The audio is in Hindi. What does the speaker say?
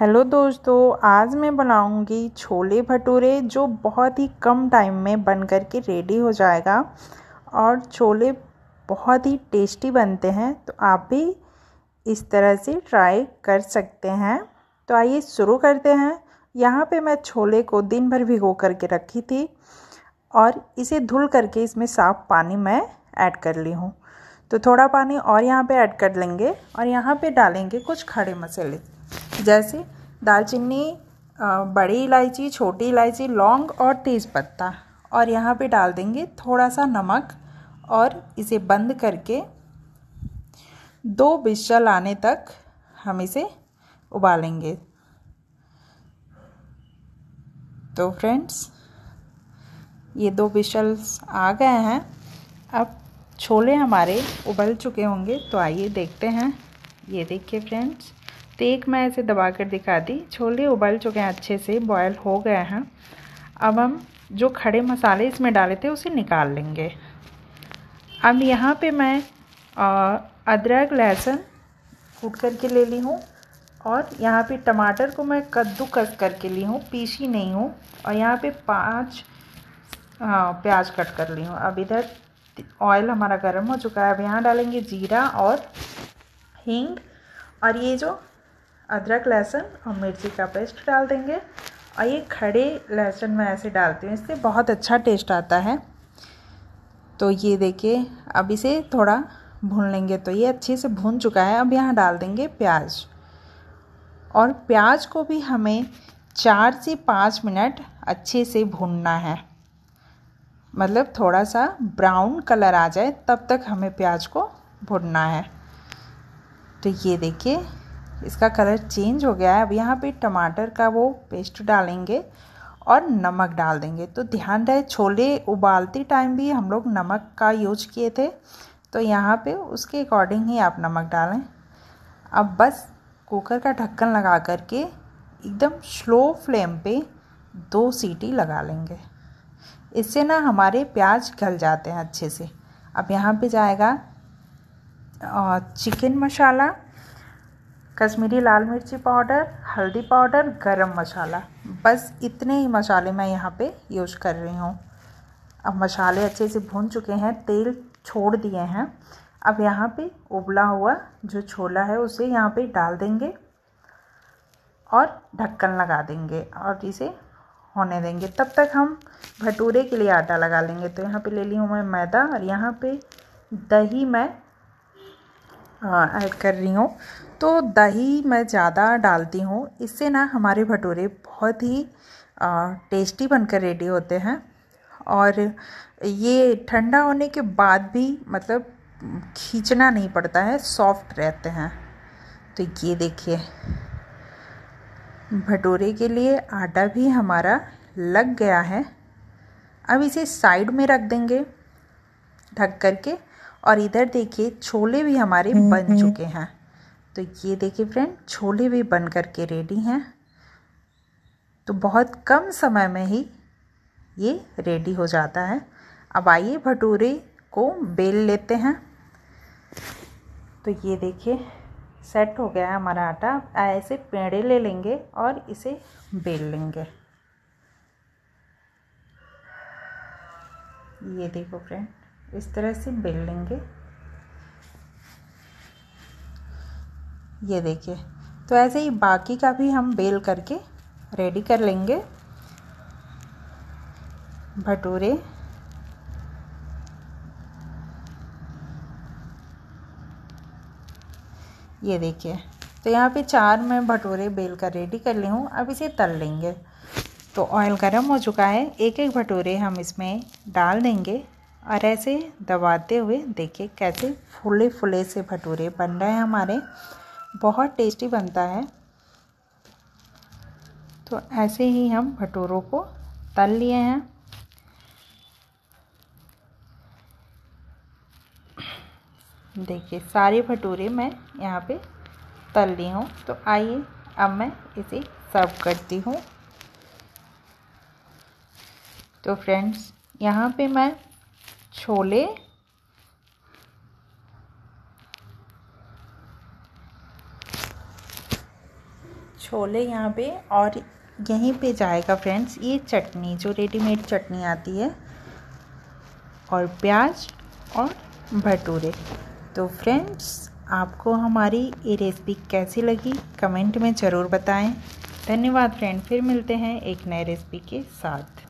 हेलो दोस्तों आज मैं बनाऊंगी छोले भटूरे जो बहुत ही कम टाइम में बन कर के रेडी हो जाएगा और छोले बहुत ही टेस्टी बनते हैं तो आप भी इस तरह से ट्राई कर सकते हैं तो आइए शुरू करते हैं यहाँ पे मैं छोले को दिन भर भिगो करके रखी थी और इसे धुल करके इसमें साफ पानी मैं ऐड कर ली हूँ तो थोड़ा पानी और यहाँ पे ऐड कर लेंगे और यहाँ पे डालेंगे कुछ खड़े मसाले जैसे दालचीनी बड़ी इलायची छोटी इलायची लौंग और तेज़पत्ता और यहाँ पे डाल देंगे थोड़ा सा नमक और इसे बंद करके दो बिस्सल आने तक हम इसे उबालेंगे तो फ्रेंड्स ये दो बिशल्स आ गए हैं अब छोले हमारे उबल चुके होंगे तो आइए देखते हैं ये देखिए फ्रेंड्स तो एक मैं ऐसे दबा कर दिखा दी छोले उबल चुके हैं अच्छे से बॉयल हो गए हैं अब हम जो खड़े मसाले इसमें डाले थे उसे निकाल लेंगे अब यहाँ पे मैं अदरक लहसुन कूट करके ले ली हूँ और यहाँ पे टमाटर को मैं कद्दू कस करके ली हूँ पीसी नहीं हूँ और यहाँ पे पांच प्याज कट कर ली हूँ अब इधर ऑयल हमारा गर्म हो चुका है अब यहाँ डालेंगे जीरा और हींग और ये जो अदरक लहसुन और मिर्ची का पेस्ट डाल देंगे और ये खड़े लहसुन में ऐसे डालती हूँ इससे बहुत अच्छा टेस्ट आता है तो ये देखिए अब इसे थोड़ा भून लेंगे तो ये अच्छे से भून चुका है अब यहाँ डाल देंगे प्याज और प्याज को भी हमें चार से पाँच मिनट अच्छे से भूनना है मतलब थोड़ा सा ब्राउन कलर आ जाए तब तक हमें प्याज को भुनना है तो ये देखिए इसका कलर चेंज हो गया है अब यहाँ पे टमाटर का वो पेस्ट डालेंगे और नमक डाल देंगे तो ध्यान रहे छोले उबालते टाइम भी हम लोग नमक का यूज किए थे तो यहाँ पे उसके अकॉर्डिंग ही आप नमक डालें अब बस कुकर का ढक्कन लगा करके एकदम स्लो फ्लेम पे दो सीटी लगा लेंगे इससे ना हमारे प्याज गल जाते हैं अच्छे से अब यहाँ पे जाएगा चिकन मसाला कश्मीरी लाल मिर्ची पाउडर हल्दी पाउडर गरम मसाला बस इतने ही मसाले मैं यहाँ पे यूज़ कर रही हूँ अब मसाले अच्छे से भून चुके हैं तेल छोड़ दिए हैं अब यहाँ पे उबला हुआ जो छोला है उसे यहाँ पे डाल देंगे और ढक्कन लगा देंगे और इसे होने देंगे तब तक हम भटूरे के लिए आटा लगा लेंगे तो यहाँ पे ले ली हूँ मैं मैदा और यहाँ पे दही मैं ऐड हाँ, कर रही हूँ तो दही मैं ज़्यादा डालती हूँ इससे ना हमारे भटूरे बहुत ही टेस्टी बनकर रेडी होते हैं और ये ठंडा होने के बाद भी मतलब खींचना नहीं पड़ता है सॉफ्ट रहते हैं तो ये देखिए भटूरे के लिए आटा भी हमारा लग गया है अब इसे साइड में रख देंगे ढक करके और इधर देखिए छोले भी हमारे हम्म, बन हम्म। चुके हैं तो ये देखिए फ्रेंड छोले भी बन करके रेडी हैं तो बहुत कम समय में ही ये रेडी हो जाता है अब आइए भटूरे को बेल लेते हैं तो ये देखिए सेट हो गया है हमारा आटा ऐसे पेड़े ले लेंगे और इसे बेल लेंगे ये देखो फ्रेंड इस तरह से बेल लेंगे ये देखिए तो ऐसे ही बाकी का भी हम बेल करके रेडी कर लेंगे भटूरे ये देखिए तो यहाँ पे चार मैं भटूरे बेल कर रेडी कर ली हूँ अब इसे तल लेंगे तो ऑयल गर्म हो चुका है एक एक भटूरे हम इसमें डाल देंगे और ऐसे दबाते हुए देखिए कैसे फूले फूले से भटूरे बन रहे हैं हमारे बहुत टेस्टी बनता है तो ऐसे ही हम भटूरों को तल लिए हैं देखिए सारे भटूरे मैं यहाँ पे तल ली हूँ तो आइए अब मैं इसे सर्व करती हूँ तो फ्रेंड्स यहाँ पे मैं छोले छोले यहाँ पे और यहीं पे जाएगा फ्रेंड्स ये चटनी जो रेडीमेड चटनी आती है और प्याज और भटूरे तो फ्रेंड्स आपको हमारी ये रेसिपी कैसी लगी कमेंट में ज़रूर बताएं धन्यवाद फ्रेंड फिर मिलते हैं एक नए रेसिपी के साथ